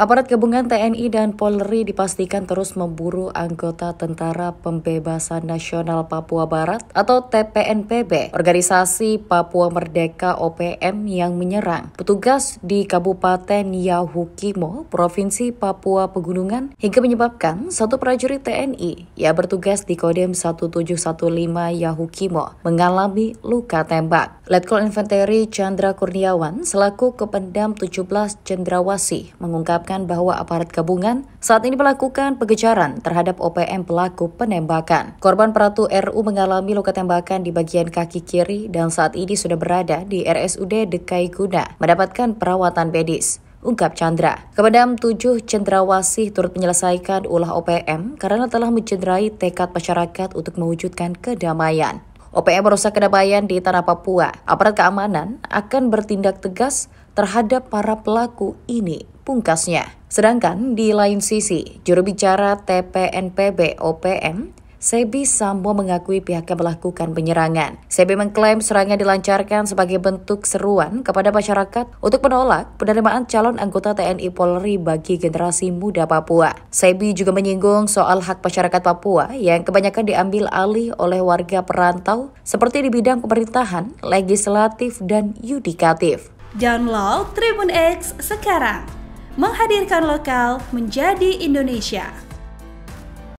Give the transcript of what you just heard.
Aparat gabungan TNI dan Polri dipastikan terus memburu anggota Tentara Pembebasan Nasional Papua Barat atau TPNPB, organisasi Papua Merdeka OPM yang menyerang petugas di Kabupaten Yahukimo, Provinsi Papua Pegunungan, hingga menyebabkan satu prajurit TNI yang bertugas di Kodim 1715 Yahukimo mengalami luka tembak. Letkol Infanteri Chandra Kurniawan selaku Kependam 17 Cendrawasi mengungkapkan bahwa aparat gabungan saat ini melakukan pengejaran terhadap OPM pelaku penembakan. Korban Peratu RU mengalami luka tembakan di bagian kaki kiri dan saat ini sudah berada di RSUD Dekai Guna mendapatkan perawatan medis ungkap Chandra. Kepedam 7 Cendrawasih turut menyelesaikan ulah OPM karena telah mencenderai tekad masyarakat untuk mewujudkan kedamaian. OPM merusak kedamaian di tanah Papua. Aparat keamanan akan bertindak tegas terhadap para pelaku ini, pungkasnya. Sedangkan di lain sisi, juru bicara TPNPB OPM, Sebi Sambo mengakui pihaknya melakukan penyerangan. Sebi mengklaim serangan dilancarkan sebagai bentuk seruan kepada masyarakat untuk menolak penerimaan calon anggota TNI Polri bagi generasi muda Papua. Sebi juga menyinggung soal hak masyarakat Papua yang kebanyakan diambil alih oleh warga perantau seperti di bidang pemerintahan, legislatif, dan yudikatif. Download Tribun X sekarang, menghadirkan lokal menjadi Indonesia.